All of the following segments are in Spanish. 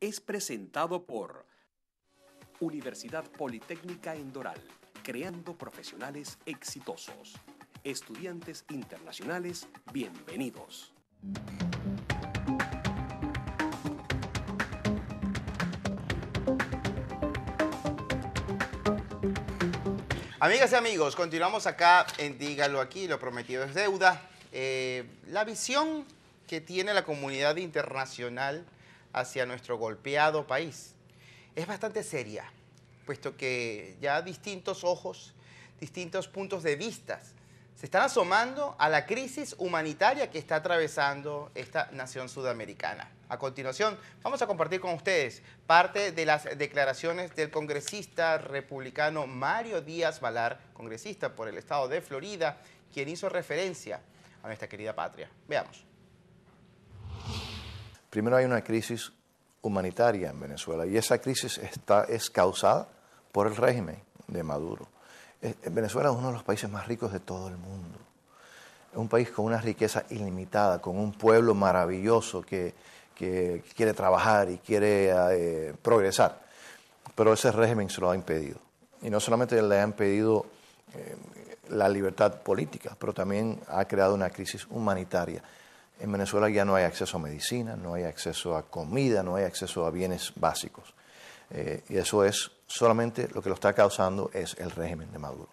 es presentado por Universidad Politécnica en Doral, creando profesionales exitosos. Estudiantes internacionales, bienvenidos. Amigas y amigos, continuamos acá en Dígalo aquí, lo prometido es deuda. Eh, la visión que tiene la comunidad internacional hacia nuestro golpeado país es bastante seria, puesto que ya distintos ojos, distintos puntos de vista se están asomando a la crisis humanitaria que está atravesando esta nación sudamericana. A continuación, vamos a compartir con ustedes parte de las declaraciones del congresista republicano Mario Díaz Valar, congresista por el estado de Florida, quien hizo referencia a nuestra querida patria. Veamos primero hay una crisis humanitaria en Venezuela y esa crisis está, es causada por el régimen de Maduro. Eh, Venezuela es uno de los países más ricos de todo el mundo. Es un país con una riqueza ilimitada, con un pueblo maravilloso que, quiere trabajar y quiere eh, progresar. Pero ese régimen se lo ha impedido. Y no solamente le ha impedido eh, la libertad política, pero también ha creado una crisis humanitaria. En Venezuela ya no hay acceso a medicina, no hay acceso a comida, no hay acceso a bienes básicos. Eh, y eso es solamente lo que lo está causando es el régimen de Maduro.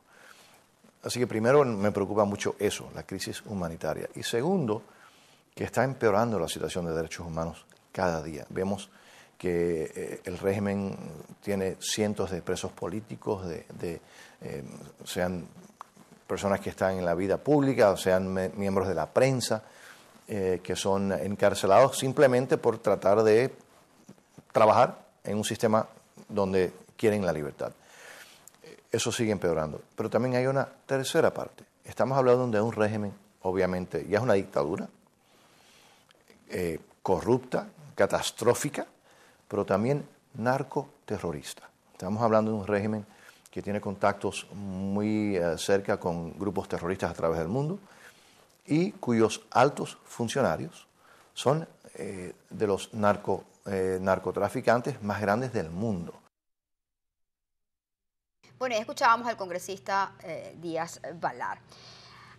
Así que primero me preocupa mucho eso, la crisis humanitaria. Y segundo, que está empeorando la situación de derechos humanos cada día. Vemos que eh, el régimen tiene cientos de presos políticos, de, eh, sean personas que están en la vida pública, sean miembros de la prensa. Eh, que son encarcelados simplemente por tratar de trabajar en un sistema donde quieren la libertad. Eso sigue empeorando. Pero también hay una tercera parte. Estamos hablando de un régimen, obviamente, ya es una dictadura, eh, corrupta, catastrófica, pero también narcoterrorista. Estamos hablando de un régimen que tiene contactos muy eh, cerca con grupos terroristas a través del mundo, y cuyos altos funcionarios son eh, de los eh, narcotraficantes más grandes del mundo. Bueno, escuchábamos al congresista eh, Díaz Valar.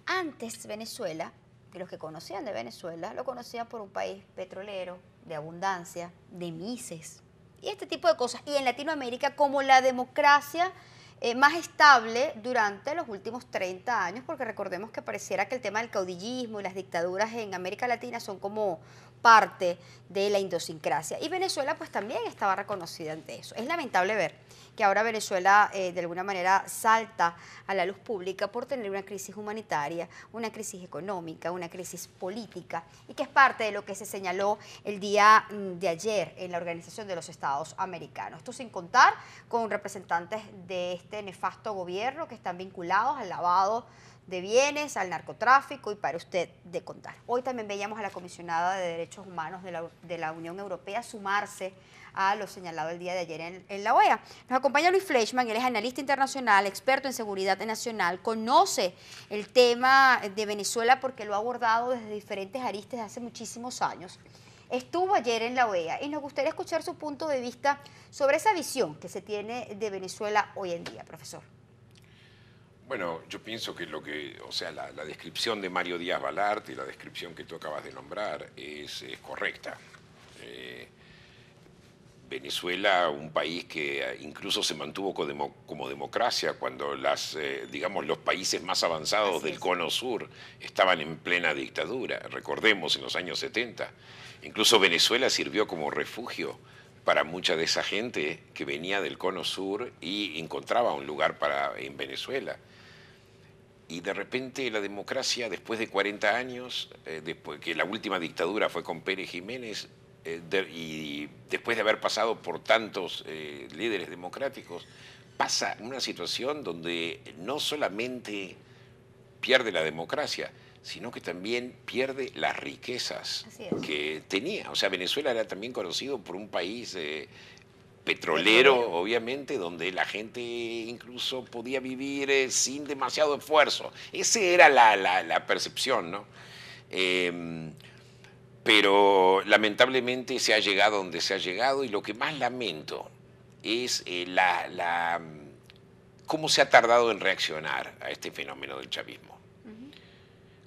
Antes Venezuela, que los que conocían de Venezuela, lo conocían por un país petrolero, de abundancia, de mises y este tipo de cosas. Y en Latinoamérica, como la democracia eh, más estable durante los últimos 30 años, porque recordemos que pareciera que el tema del caudillismo y las dictaduras en América Latina son como parte de la idiosincrasia. Y Venezuela pues también estaba reconocida ante eso. Es lamentable ver que ahora Venezuela eh, de alguna manera salta a la luz pública por tener una crisis humanitaria, una crisis económica, una crisis política, y que es parte de lo que se señaló el día mm, de ayer en la Organización de los Estados Americanos. Esto sin contar con representantes de este nefasto gobierno que están vinculados al lavado de bienes, al narcotráfico y para usted de contar. Hoy también veíamos a la comisionada de Derechos Humanos de la, de la Unión Europea sumarse a lo señalado el día de ayer en, en la OEA. Nos acompaña Luis Fleischmann él es analista internacional, experto en seguridad nacional, conoce el tema de Venezuela porque lo ha abordado desde diferentes aristas hace muchísimos años estuvo ayer en la OEA y nos gustaría escuchar su punto de vista sobre esa visión que se tiene de Venezuela hoy en día, profesor. Bueno, yo pienso que lo que, o sea, la, descripción de Mario Díaz Balart y la descripción que tú acabas de nombrar es, correcta. Eh, Venezuela, un país que eh, incluso se mantuvo como, democracia cuando las, eh, digamos, los países más avanzados del cono sur estaban en plena dictadura, recordemos en los años 70. Incluso Venezuela sirvió como refugio para mucha de esa gente que venía del cono sur y encontraba un lugar para, en Venezuela. Y de repente la democracia, después de 40 años, eh, después que la última dictadura fue con Pérez Jiménez, eh, y después de haber pasado por tantos eh, líderes democráticos, pasa una situación donde no solamente pierde la democracia, sino que también pierde las riquezas que tenía. O sea, Venezuela era también conocido por un país eh, petrolero, obviamente, donde la gente incluso podía vivir sin demasiado esfuerzo. Esa era la, la, percepción, ¿no? Em, pero lamentablemente se ha llegado donde se ha llegado y lo que más lamento es eh, la, mm, cómo se ha tardado en reaccionar a este fenómeno del chavismo.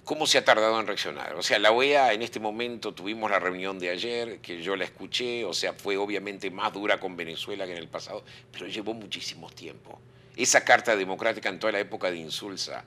¿Cómo se ha tardado en reaccionar? O sea, la OEA en este momento tuvimos la reunión de ayer, que yo la escuché, o sea, fue obviamente más dura con Venezuela que en el pasado, pero llevó muchísimo tiempo. Esa Carta Democrática en toda la época de Insulsa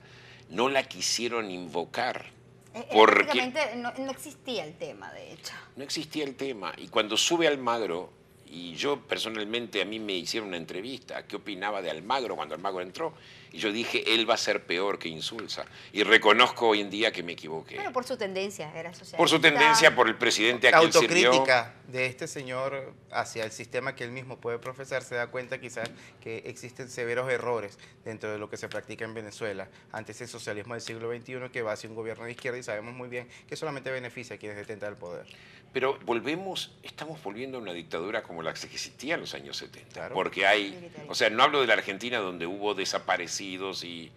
no la quisieron invocar eh, eh, Porque no, no, existía el tema, de hecho. No existía el tema. Y cuando sube Almagro, y yo personalmente a mí me hicieron una entrevista, ¿qué opinaba de Almagro cuando Almagro entró? Y yo dije, él va a ser peor que Insulza. Y reconozco hoy en día que me equivoqué. Bueno, por su tendencia, era socialista. Por su tendencia, por el presidente a sirvió. La autocrítica de este señor hacia el sistema que él mismo puede profesar se da cuenta quizás que existen severos errores dentro de lo que se practica en Venezuela ante ese socialismo del siglo XXI que va hacia un gobierno de izquierda y sabemos muy bien que solamente beneficia a quienes detentan el poder. Pero volvemos, estamos volviendo a una dictadura como la que existía en los años 70. Porque hay, o sea, no hablo de la Argentina donde hubo desaparecidos y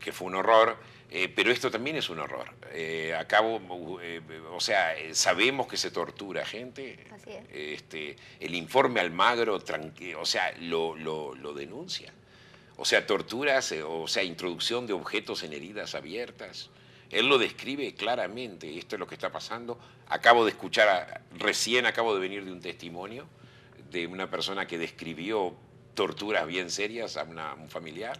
que fue un horror, eh, pero esto también es un horror. Eh, acabo, uh, eh, o sea, sabemos que se tortura gente. Así es. Este, el informe Almagro, o sea, lo, lo, denuncia. O sea, torturas, o sea, introducción de objetos en heridas abiertas. Él lo describe claramente, esto es lo que está pasando. Acabo de escuchar, recién acabo de venir de un testimonio de una persona que describió torturas bien serias a, un familiar.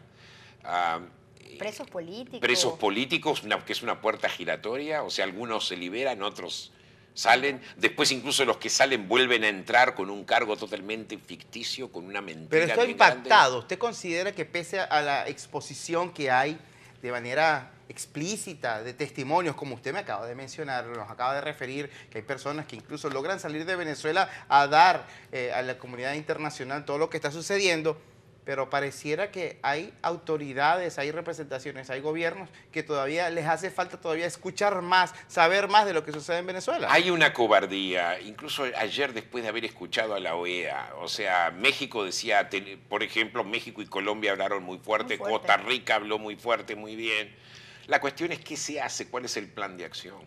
presos políticos. Presos políticos, que es una puerta giratoria, o sea, algunos se liberan, otros salen, después incluso los que salen vuelven a entrar con un cargo totalmente ficticio, con una mentira. Pero estoy impactado. ¿Usted considera que pese a la exposición que hay de manera explícita de testimonios, como usted me acaba de mencionar, nos acaba de referir, que hay personas que incluso logran salir de Venezuela a dar eh, a la comunidad internacional todo lo que está sucediendo pero pareciera que hay autoridades, hay representaciones, hay gobiernos que todavía les hace falta todavía escuchar más, saber más de lo que sucede en Venezuela. Hay una cobardía, incluso ayer después de haber escuchado a la OEA, o sea, México decía, por ejemplo, México y Colombia hablaron muy fuerte, Costa Rica habló muy fuerte, muy bien. La cuestión es qué se hace, cuál es el plan de acción.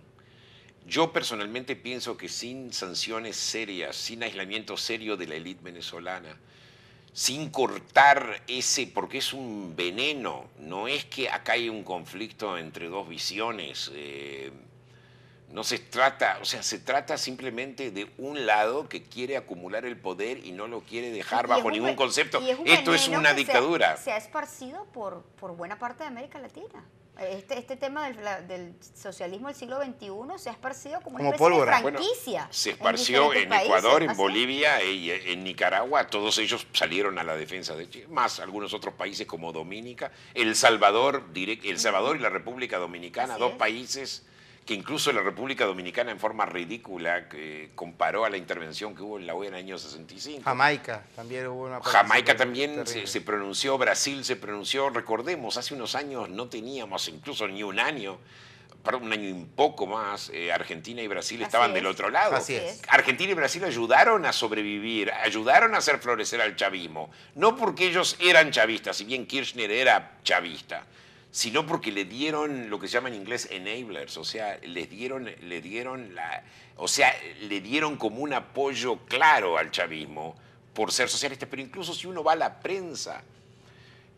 Yo personalmente pienso que sin sanciones serias, sin aislamiento serio de la élite venezolana, sin cortar ese, porque es un veneno, no es que acá hay un conflicto entre dos visiones, eh, no se trata, o sea, se trata simplemente de un lado que quiere acumular el poder y no lo quiere dejar bajo ningún concepto. Esto es una dictadura. Se, se ha esparcido por, por buena parte de América Latina. Este, este, tema del, socialismo del siglo XXI se ha esparcido como, una franquicia. se esparció en, Ecuador, en Bolivia y eh, en Nicaragua. Todos ellos salieron a la defensa de Chile, más algunos otros países como Dominica, El Salvador, El Salvador y la República Dominicana, dos países que incluso la República Dominicana en forma ridícula comparó a la intervención que hubo en la OEA en el año 65. Jamaica también hubo una... Jamaica también se, pronunció, Brasil se pronunció, recordemos, hace unos años no teníamos incluso ni un año. Perdón, un año y poco más, eh, Argentina y Brasil estaban del otro lado. Así Argentina y Brasil ayudaron a sobrevivir, ayudaron a hacer florecer al chavismo. No porque ellos eran chavistas, si bien Kirchner era chavista, sino porque le dieron lo que se llama en inglés enablers, o sea, les dieron, le dieron la, o sea, le dieron como un apoyo claro al chavismo por ser socialista, Pero incluso si uno va a la prensa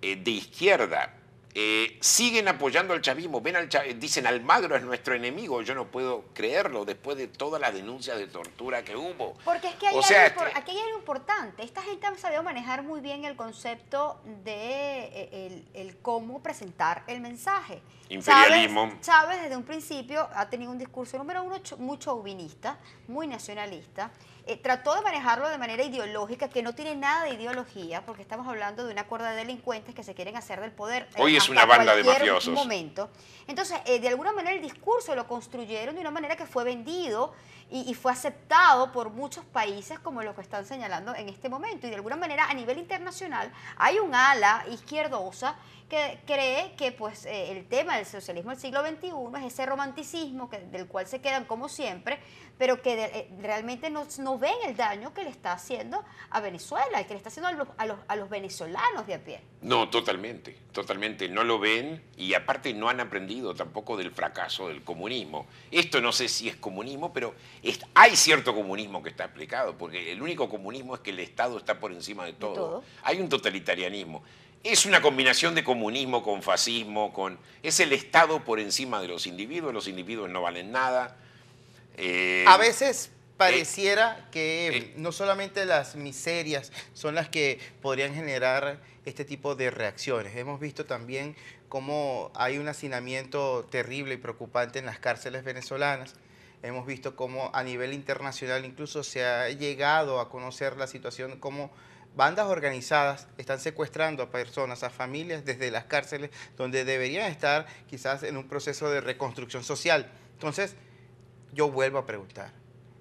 eh, de izquierda, eh, siguen apoyando al chavismo, ven al dicen Almagro es nuestro enemigo, yo no puedo creerlo después de todas las denuncias de tortura que hubo. Porque es que aquí hay algo importante, esta gente ha sabido manejar muy bien el concepto de eh, el, cómo presentar el mensaje. Imperialismo. Chávez, Chávez, desde un principio ha tenido un discurso número uno muy chauvinista, muy nacionalista, eh, trató de manejarlo de manera ideológica, que no tiene nada de ideología, porque estamos hablando de una cuerda de delincuentes que se quieren hacer del poder. Eh, Hoy es una banda de mafiosos. Momento. Entonces, eh, de alguna manera el discurso lo construyeron de una manera que fue vendido y, fue aceptado por muchos países como los que están señalando en este momento. Y de alguna manera a nivel internacional hay un ala izquierdosa que cree que pues el tema del socialismo del siglo XXI es ese romanticismo del cual se quedan como siempre, pero que realmente no ven el daño que le está haciendo a Venezuela, y que le está haciendo a los, venezolanos de a pie. No, totalmente, totalmente. No lo ven y aparte no han aprendido tampoco del fracaso del comunismo. Esto no sé si es comunismo, pero es, hay cierto comunismo que está explicado, porque el único comunismo es que el Estado está por encima de todo. Hay un totalitarianismo. Es una combinación de comunismo con fascismo, con es el Estado por encima de los individuos, los individuos no valen nada. Eh, a veces eh, pareciera que eh. no solamente las miserias son las que podrían generar este tipo de reacciones. Hemos visto también cómo hay un hacinamiento terrible y preocupante en las cárceles venezolanas. Hemos visto cómo a nivel internacional incluso se ha llegado a conocer la situación, como bandas organizadas están secuestrando a personas, a familias desde las cárceles donde deberían estar quizás en un proceso de reconstrucción social. Entonces, yo vuelvo a preguntar,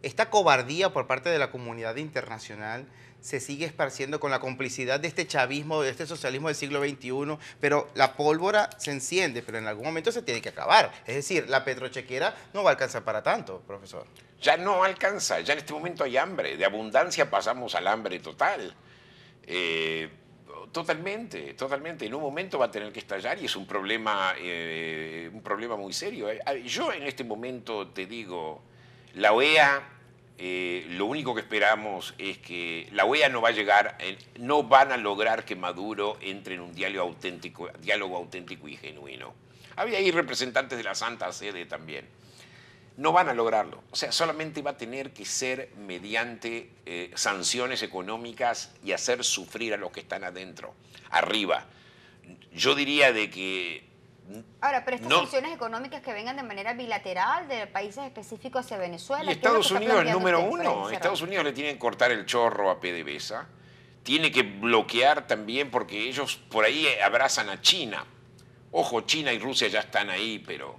esta cobardía por parte de la comunidad internacional se sigue esparciendo con la complicidad de este chavismo, de este socialismo del siglo XXI, pero la pólvora se enciende, pero en algún momento se tiene que acabar. Es decir, la petrochequera no va a alcanzar para tanto, profesor. Ya no alcanza, ya en este momento hay hambre, de abundancia pasamos al hambre total. Eh, totalmente, totalmente. En un momento va a tener que estallar y es un problema, eh, un problema muy serio. Eh, yo en este momento te digo, la OEA, eh, lo único que esperamos es que la OEA no va a llegar, eh, no van a lograr que Maduro entre en un diálogo auténtico, diálogo auténtico y genuino. Había ahí representantes de la Santa Sede también. No van a lograrlo. O sea, solamente va a tener que ser mediante eh, sanciones económicas y hacer sufrir a los que están adentro, arriba. Yo diría de que Ahora, pero estas económicas que vengan de manera bilateral de países específicos hacia Venezuela. Y Estados Unidos es número uno. Estados Unidos le tienen que cortar el chorro a PDVSA. Tiene que bloquear también porque ellos por ahí abrazan a China. Ojo, China y Rusia ya están ahí, pero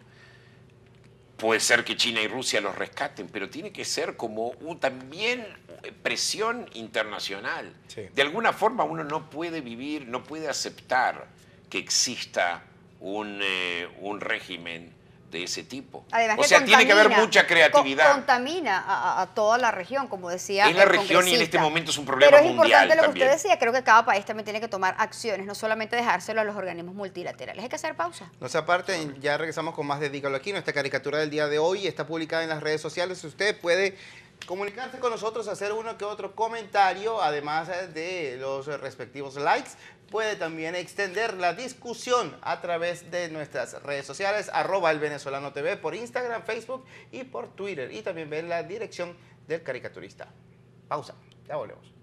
puede ser que China y Rusia los rescaten, pero tiene que ser como también eh, presión internacional. De alguna forma uno no puede vivir, no puede aceptar que exista eh, un, régimen de ese tipo. o sea, tiene que haber mucha creatividad. contamina a, toda la región, como decía. En la región y en este momento es un problema mundial. Pero es importante lo que usted decía, creo que cada país también tiene que tomar acciones, no solamente dejárselo a los organismos multilaterales. Hay que hacer pausa. No se aparten, ya regresamos con más de Dígalo aquí. Nuestra caricatura del día de hoy está publicada en las redes sociales. Usted puede comunicarse con nosotros, hacer uno que otro comentario, además eh, de los respectivos likes. Puede también extender la discusión a través de nuestras redes sociales, arroba el venezolano TV por Instagram, Facebook y por Twitter. Y también ver la dirección del caricaturista. Pausa, ya volvemos.